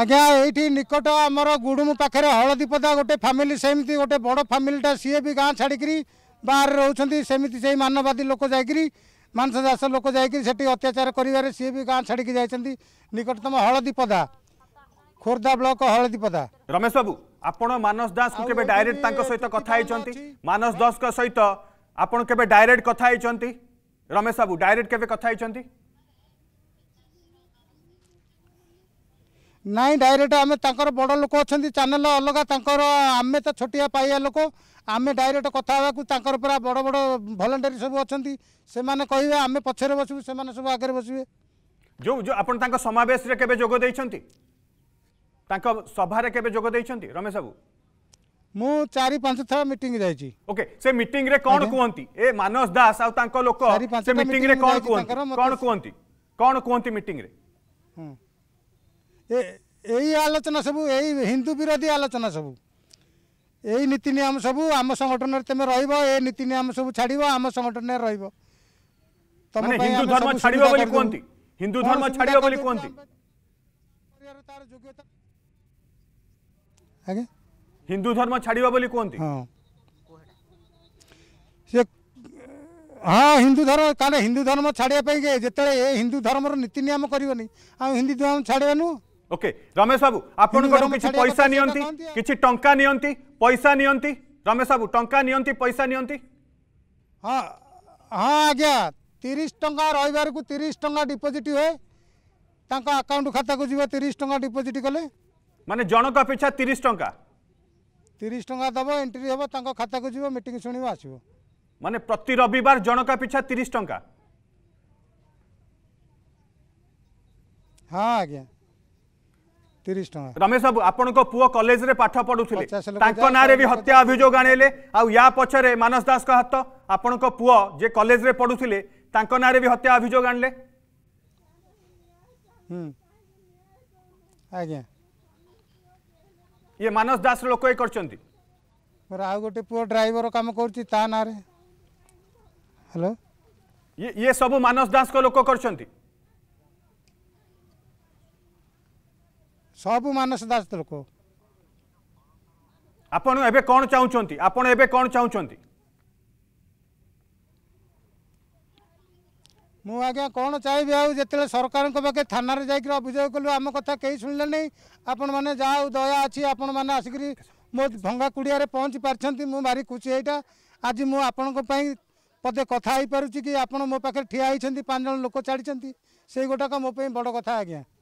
ଆଜ୍ଞା ଏଇଠି ନିକଟ ଆମର ଗୁଡ଼ୁମ ପାଖରେ ହଳଦୀପଦା ଗୋଟେ ଫ୍ୟାମିଲି ସେମିତି ଗୋଟେ ବଡ଼ ଫ୍ୟାମିଲିଟା ସିଏ ବି ଗାଁ ଛାଡ଼ିକିରି ବାହାରେ ରହୁଛନ୍ତି ସେମିତି ସେଇ ମାନବାଦୀ ଲୋକ ଯାଇକିରି ମାନସ ଦାସ ଲୋକ ଯାଇକିରି ସେଠି ଅତ୍ୟାଚାର କରିବାରେ ସିଏ ବି ଗାଁ ଛାଡ଼ିକି ଯାଇଛନ୍ତି ନିକଟତମ ହଳଦୀପଦା ଖୋର୍ଦ୍ଧା ବ୍ଲକ ହଳଦୀପଦା ରମେଶ ବାବୁ ଆପଣ ମାନସ ଦାସଙ୍କୁ କେବେ ଡାଇରେକ୍ଟ ତାଙ୍କ ସହିତ କଥା ହେଇଛନ୍ତି ମାନସ ଦାସଙ୍କ ସହିତ ଆପଣ କେବେ ଡାଇରେକ୍ଟ କଥା ହେଇଛନ୍ତି ରମେଶ ବାବୁ ଡାଇରେକ୍ଟ କେବେ କଥା ହେଇଛନ୍ତି ना डायरेक्ट आम बड़ लोक अच्छा चेल अलग आम तो छोटिया पाइया लोक आम डायरेक्ट कथा पूरा बड़ बड़ भलेंटरी सब अच्छा से मैंने कह आम पचर बस सब आगे बस जो जो आप समावेश के सभा रमेश बाबू मु चार पांच थर मीट जाके से मीट रे कौन कहते मानस दास आरोप मीट कौन कहते कौन कहते मीट रे ଏ ଏଇ ଆଲୋଚନା ସବୁ ଏଇ ହିନ୍ଦୁ ବିରୋଧୀ ଆଲୋଚନା ସବୁ ଏଇ ନୀତି ନିୟମ ସବୁ ଆମ ସଂଗଠନରେ ତୁମେ ରହିବ ଏ ନୀତି ନିୟମ ସବୁ ଛାଡ଼ିବ ଆମ ସଂଗଠନରେ ରହିବ ହିନ୍ଦୁ ଧର୍ମ ଛାଡ଼ିବ ବୋଲି କୁହନ୍ତି ହଁ ହିନ୍ଦୁ ଧର୍ମ କାରଣ ହିନ୍ଦୁ ଧର୍ମ ଛାଡ଼ିବା ପାଇଁ ଯେତେବେଳେ ଏ ହିନ୍ଦୁ ଧର୍ମର ନୀତି ନିୟମ କରିବନି ଆଉ ହିନ୍ଦୁ ଧର୍ମ ଛାଡ଼ିବାନୁ ओके रमेश बाबू आपण किसी पैसा निंका नि पैसा नि बाबू टाइम पैसा नि हाँ आज्ञा तीस टाँह रविवार को तीस टाँह डिपोजिट हुए आकाउंट खाता को तीस टाँह डिपोजिट कले मैंने का पिछा तीस टाँचा तीस टाँह दब एंट्री हे खाता को जी मीट शुण आस मैंने प्रति रविवार का पिछा तीस टाँह हाँ आज्ञा ତିରିଶ ଟଙ୍କା ରମେଶ ବାବୁ ଆପଣଙ୍କ ପୁଅ କଲେଜରେ ପାଠ ପଢୁଥିଲେ ତାଙ୍କ ନାଁରେ ବି ହତ୍ୟା ଅଭିଯୋଗ ଆଣିଲେ ଆଉ ୟା ପଛରେ ମାନସ ଦାସଙ୍କ ହାତ ଆପଣଙ୍କ ପୁଅ ଯେ କଲେଜରେ ପଢୁଥିଲେ ତାଙ୍କ ନାଁରେ ବି ହତ୍ୟା ଅଭିଯୋଗ ଆଣିଲେ ଆଜ୍ଞା ଇଏ ମାନସ ଦାସର ଲୋକ ଇଏ କରିଛନ୍ତି ମୋର ଆଉ ଗୋଟେ ପୁଅ ଡ୍ରାଇଭର କାମ କରୁଛି ତା ନାଁରେ ହ୍ୟାଲୋ ଇଏ ସବୁ ମାନସ ଦାସଙ୍କ ଲୋକ କରିଛନ୍ତି सब मानस दास लोक आप कौन चाहते आप चाहिए आज जितने सरकार थाना जाकर अभियोग कलु आम कथ कहीं शुणिले नहीं आप जहा दया अच्छी आपण मैंने आसिक मो भंगा कुड़िया पहुँची पार्टी मुझे भारी खुशी यहीटा आज मुझे पदे कथ कि आप मो पाखे ठिया होती पाँच जन लोक छाड़ से गोटाक मोप बड़ कथा आज्ञा